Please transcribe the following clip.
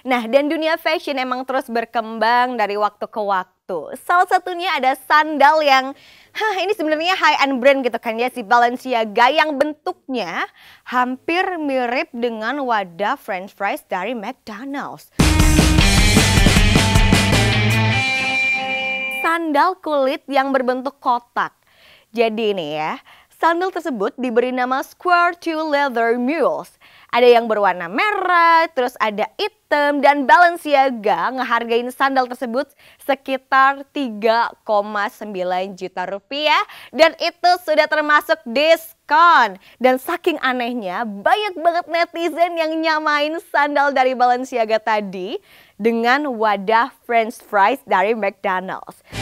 Nah, dan dunia fashion emang terus berkembang dari waktu ke waktu. Salah satunya ada sandal yang Hah, ini sebenarnya high end brand gitu kan ya si Balenciaga yang bentuknya hampir mirip dengan wadah french fries dari McDonald's. Sandal kulit yang berbentuk kotak. Jadi ini ya, sandal tersebut diberi nama Square Two Leather Mules ada yang berwarna merah, terus ada item dan Balenciaga ngehargain sandal tersebut sekitar 3,9 juta rupiah dan itu sudah termasuk diskon. Dan saking anehnya banyak banget netizen yang nyamain sandal dari Balenciaga tadi dengan wadah french fries dari McDonald's.